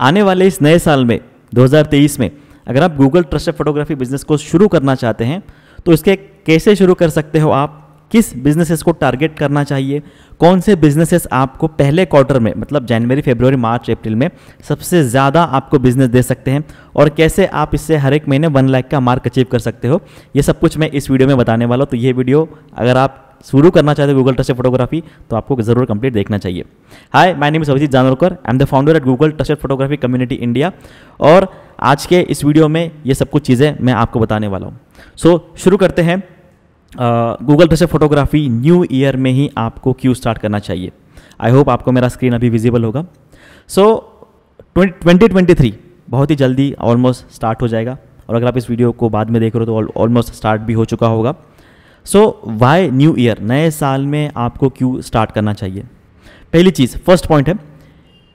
आने वाले इस नए साल में 2023 में अगर आप गूगल ट्रस्टेड फोटोग्राफी बिजनेस को शुरू करना चाहते हैं तो इसके कैसे शुरू कर सकते हो आप किस बिजनेसेस को टारगेट करना चाहिए कौन से बिजनेसेस आपको पहले क्वार्टर में मतलब जनवरी फेबरवरी मार्च अप्रैल में सबसे ज़्यादा आपको बिजनेस दे सकते हैं और कैसे आप इससे हर एक महीने वन लाख का मार्क अचीव कर सकते हो ये सब कुछ मैं इस वीडियो में बताने वाला हूँ तो ये वीडियो अगर आप शुरू करना चाहते हो गूगल टच फोटोग्राफी तो आपको जरूर कंप्लीट देखना चाहिए hi my name is Abhijit Janorkar I am the founder at Google touch photography community India और आज के इस वीडियो में ये सब कुछ चीज़ें मैं आपको बताने वाला हूँ सो so, शुरू करते हैं गूगल टचर फोटोग्राफी न्यू ईयर में ही आपको क्यों स्टार्ट करना चाहिए आई होप आपको मेरा स्क्रीन अभी विजिबल होगा सो ट्वेंटी ट्वेंटी थ्री बहुत ही जल्दी ऑलमोस्ट स्टार्ट हो जाएगा और अगर आप इस वीडियो को बाद में देख रहे हो तो ऑलमोस्ट स्टार्ट भी हो चुका होगा सो वाई न्यू ईयर नए साल में आपको क्यों स्टार्ट करना चाहिए पहली चीज़ फर्स्ट पॉइंट है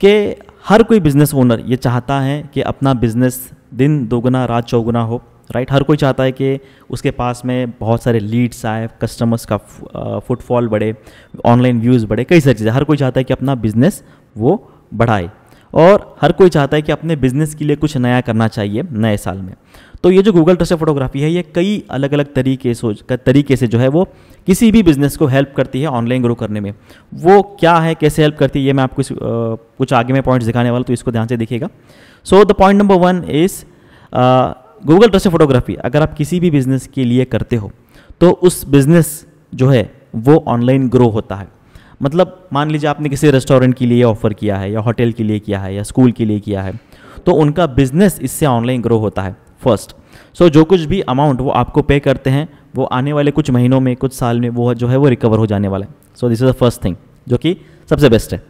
कि हर कोई बिजनेस ओनर ये चाहता है कि अपना बिजनेस दिन दोगुना रात चौगुना हो राइट right? हर कोई चाहता है कि उसके पास में बहुत सारे लीड्स आए कस्टमर्स का फुटफॉल बढ़े ऑनलाइन व्यूज़ बढ़े कई सारी चीज़ें हर कोई चाहता है कि अपना बिज़नेस वो बढ़ाए और हर कोई चाहता है कि अपने बिजनेस के लिए कुछ नया करना चाहिए नए साल में तो ये जो गूगल ट्रस्ट फोटोग्राफी है ये कई अलग अलग तरीके से तरीके से जो है वो किसी भी बिजनेस को हेल्प करती है ऑनलाइन ग्रो करने में वो क्या है कैसे हेल्प करती है ये मैं आपको इस, आ, कुछ आगे में पॉइंट्स दिखाने वाला तो इसको ध्यान से देखिएगा so the point number one is Google trust photography अगर आप किसी भी बिजनेस के लिए करते हो तो उस बिजनेस जो है वो ऑनलाइन ग्रो होता है मतलब मान लीजिए आपने किसी रेस्टोरेंट के लिए ऑफ़र किया है या होटल के लिए किया है या स्कूल के लिए किया है तो उनका बिजनेस इससे ऑनलाइन ग्रो होता है फर्स्ट सो so, जो कुछ भी अमाउंट वो आपको पे करते हैं वो आने वाले कुछ महीनों में कुछ साल में वो जो है वो रिकवर हो जाने वाला है so this is the first thing जो कि सबसे बेस्ट है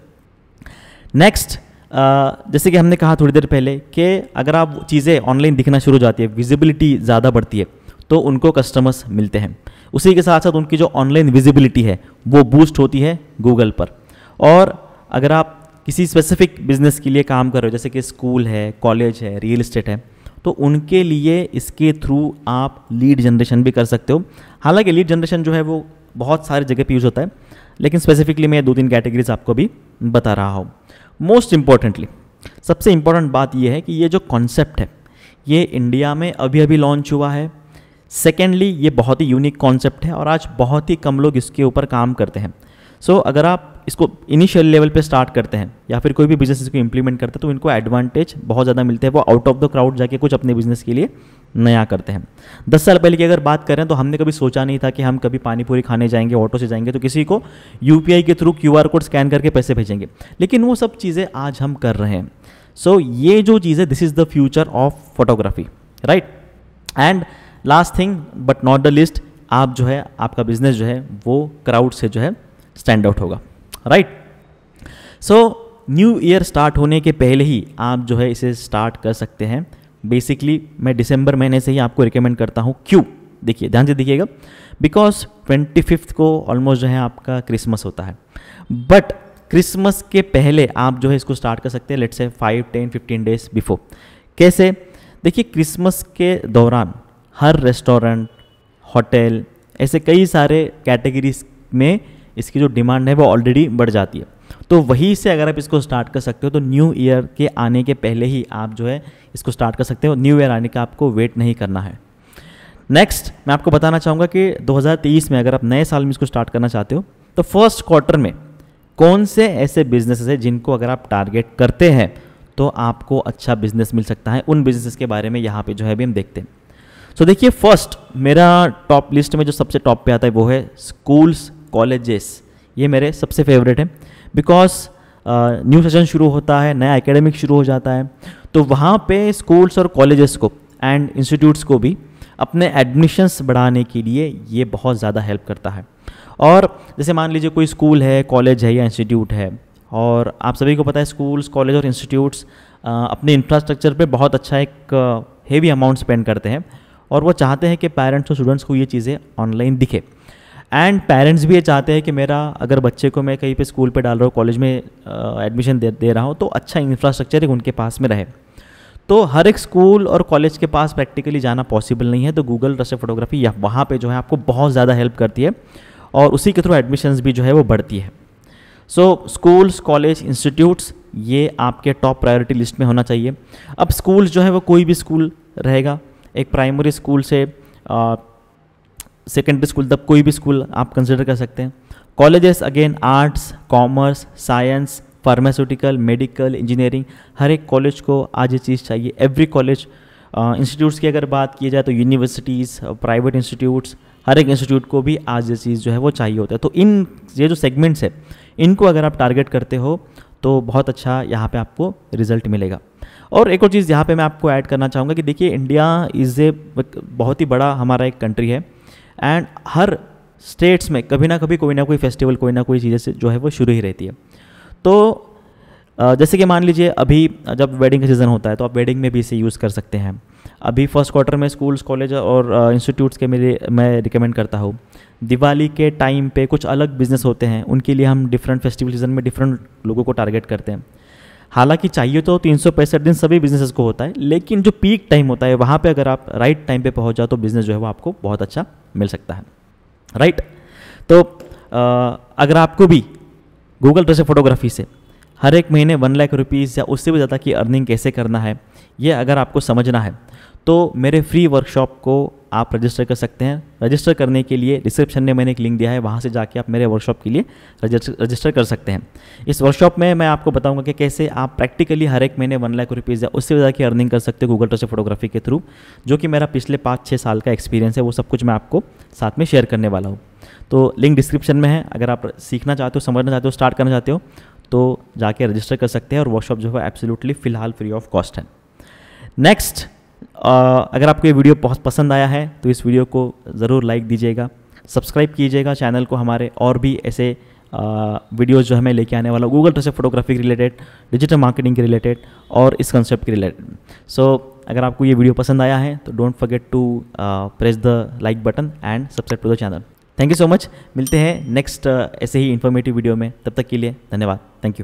नेक्स्ट Uh, जैसे कि हमने कहा थोड़ी देर पहले कि अगर आप चीज़ें ऑनलाइन दिखना शुरू हो जाती है विजिबिलिटी ज़्यादा बढ़ती है तो उनको कस्टमर्स मिलते हैं उसी के साथ साथ उनकी जो ऑनलाइन विजिबिलिटी है वो बूस्ट होती है गूगल पर और अगर आप किसी स्पेसिफिक बिजनेस के लिए काम कर रहे हो जैसे कि स्कूल है कॉलेज है रियल इस्टेट है तो उनके लिए इसके थ्रू आप लीड जनरेशन भी कर सकते हो हालांकि लीड जनरेशन जो है वो बहुत सारी जगह पे यूज़ होता है लेकिन स्पेसिफिकली मैं दो तीन कैटेगरीज आपको भी बता रहा हूँ मोस्ट इम्पॉर्टेंटली सबसे इम्पॉर्टेंट बात यह है कि ये जो कॉन्सेप्ट है ये इंडिया में अभी अभी लॉन्च हुआ है सेकेंडली ये बहुत ही यूनिक कॉन्सेप्ट है और आज बहुत ही कम लोग इसके ऊपर काम करते हैं सो so, अगर आप इसको इनिशियल लेवल पे स्टार्ट करते हैं या फिर कोई भी बिजनेस इसको इम्प्लीमेंट करते हैं तो इनको एडवांटेज बहुत ज़्यादा मिलते हैं वो आउट ऑफ द क्राउड जाके कुछ अपने बिजनेस के लिए नया करते हैं दस साल पहले की अगर बात करें तो हमने कभी सोचा नहीं था कि हम कभी पानी पूरी खाने जाएंगे ऑटो से जाएंगे तो किसी को यू के थ्रू क्यू कोड स्कैन करके पैसे भेजेंगे लेकिन वो सब चीज़ें आज हम कर रहे हैं सो so, ये जो चीज़ है this is the future of photography right and last thing but not the least आप जो है आपका बिजनेस जो है वो क्राउड से जो है स्टैंड आउट होगा right so new year start होने के पहले ही आप जो है इसे स्टार्ट कर सकते हैं बेसिकली मैं दिसंबर महीने से ही आपको रिकमेंड करता हूँ क्यों देखिए ध्यान से देखिएगा बिकॉज ट्वेंटी फिफ्थ को ऑलमोस्ट जो है आपका क्रिसमस होता है बट क्रिसमस के पहले आप जो है इसको स्टार्ट कर सकते हैं let's say five ten fifteen days before कैसे देखिए क्रिसमस के दौरान हर रेस्टोरेंट होटल ऐसे कई सारे कैटेगरीज में इसकी जो डिमांड है वो ऑलरेडी बढ़ जाती है तो वहीं से अगर आप इसको स्टार्ट कर सकते हो तो न्यू ईयर के आने के पहले ही आप जो है इसको स्टार्ट कर सकते हो न्यू ईयर आने का आपको वेट नहीं करना है नेक्स्ट मैं आपको बताना चाहूँगा कि 2023 में अगर आप नए साल में इसको स्टार्ट करना चाहते हो तो फर्स्ट क्वार्टर में कौन से ऐसे बिजनेस हैं जिनको अगर आप टारगेट करते हैं तो आपको अच्छा बिजनेस मिल सकता है उन बिजनेस के बारे में यहाँ पर जो है भी हम देखते हैं सो so, देखिए फर्स्ट मेरा टॉप लिस्ट में जो सबसे टॉप पे आता है वो है स्कूल्स कॉलेजेस ये मेरे सबसे फेवरेट हैं बिकॉज न्यू सेशन शुरू होता है नया एकेडमिक शुरू हो जाता है तो वहाँ पे स्कूल्स और कॉलेजेस को एंड इंस्टीट्यूट्स को भी अपने एडमिशन्स बढ़ाने के लिए ये बहुत ज़्यादा हेल्प करता है और जैसे मान लीजिए कोई स्कूल है कॉलेज है या इंस्टीट्यूट है और आप सभी को पता है स्कूल्स कॉलेज और इंस्टीट्यूट्स अपने इंफ्रास्ट्रक्चर पे बहुत अच्छा एक हेवी अमाउंट स्पेंड करते हैं और वो चाहते हैं कि पेरेंट्स और स्टूडेंट्स को ये चीज़ें ऑनलाइन दिखे एंड पेरेंट्स भी ये चाहते हैं कि मेरा अगर बच्चे को मैं कहीं पे स्कूल पे डाल रहा हूँ कॉलेज में एडमिशन दे दे रहा हूँ तो अच्छा इंफ्रास्ट्रक्चर उनके पास में रहे तो हर एक स्कूल और कॉलेज के पास प्रैक्टिकली जाना पॉसिबल नहीं है तो गूगल रसे फोटोग्राफी या वहाँ पर जो है आपको बहुत ज़्यादा हेल्प करती है और उसी के थ्रू एडमिशन्स भी जो है वो बढ़ती है सो स्कूल्स कॉलेज इंस्टीट्यूट्स ये आपके टॉप प्रायोरिटी लिस्ट में होना चाहिए अब स्कूल जो है वो कोई भी स्कूल रहेगा एक प्राइमरी स्कूल से सेकेंडरी स्कूल तक कोई भी स्कूल आप कंसिडर कर सकते हैं colleges again arts commerce science pharmaceutical medical engineering हर एक कॉलेज को आज ये चीज़ चाहिए एवरी कॉलेज इंस्टीट्यूट्स की अगर बात की जाए तो यूनिवर्सिटीज़ प्राइवेट इंस्टीट्यूट्स हर एक इंस्टीट्यूट को भी आज ये चीज़ जो है वो चाहिए होता है तो इन ये जो सेगमेंट्स है इनको अगर आप टारगेट करते हो तो बहुत अच्छा यहाँ पे आपको रिजल्ट मिलेगा और एक और चीज़ यहाँ पे मैं आपको ऐड करना चाहूँगा कि देखिए इंडिया इज़ ए बहुत ही बड़ा हमारा एक कंट्री है एंड हर स्टेट्स में कभी ना कभी कोई ना कोई फेस्टिवल कोई ना कोई चीज़ें से जो है वो शुरू ही रहती है तो जैसे कि मान लीजिए अभी जब वेडिंग का सीज़न होता है तो आप वेडिंग में भी इसे यूज़ कर सकते हैं अभी फर्स्ट क्वार्टर में स्कूल्स कॉलेज और इंस्टीट्यूट्स के मेरे मैं रिकमेंड करता हूँ दिवाली के टाइम पे कुछ अलग बिजनेस होते हैं उनके लिए हम डिफरेंट फेस्टिवल सीज़न में डिफरेंट लोगों को टारगेट करते हैं हालांकि चाहिए तो तीन दिन सभी बिजनेसेस को होता है लेकिन जो पीक टाइम होता है वहाँ पर अगर आप राइट टाइम पर पहुँच जाओ तो बिज़नेस जो है वो आपको बहुत अच्छा मिल सकता है राइट तो आ, अगर आपको भी गूगल ड्रेस फोटोग्राफी से हर एक महीने वन लाख रुपीज़ या उससे भी ज़्यादा की अर्निंग कैसे करना है ये अगर आपको समझना है तो मेरे फ्री वर्कशॉप को आप रजिस्टर कर सकते हैं रजिस्टर करने के लिए डिस्क्रिप्शन में मैंने एक लिंक दिया है वहाँ से जाके आप मेरे वर्कशॉप के लिए रजिस्टर कर सकते हैं इस वर्कशॉप में मैं आपको बताऊँगा कि कैसे आप प्रैक्टिकली हर एक महीने वन लाख रुपीज़ या उससे ज़्यादा की अर्निंग कर सकते हो गूगल ट्रस्ट फोटोग्राफी के थ्रू जो कि मेरा पिछले पाँच छः साल का एक्सपीरियंस है वो सब कुछ मैं आपको साथ में शेयर करने वाला हूँ तो लिंक डिस्क्रिप्शन में है अगर आप सीखना चाहते हो समझना चाहते हो स्टार्ट करना चाहते हो तो जाके रजिस्टर कर सकते हैं और वर्कशॉप जो है एब्सोल्युटली फ़िलहाल फ्री ऑफ कॉस्ट है नेक्स्ट अगर आपको ये वीडियो बहुत पसंद आया है तो इस वीडियो को ज़रूर लाइक दीजिएगा सब्सक्राइब कीजिएगा चैनल को हमारे और भी ऐसे वीडियोज़ जो हमें लेके आने वाला गूगल से फोटोग्राफी के रिलेटेड डिजिटल मार्केटिंग के रिलेटेड और इस कंसेप्ट के रिलेटेड सो अगर आपको ये वीडियो पसंद आया है तो don't forget to press the like button and subscribe to the channel thank you so much मिलते हैं नेक्स्ट ऐसे ही इन्फॉर्मेटिव वीडियो में तब तक के लिए धन्यवाद थैंक यू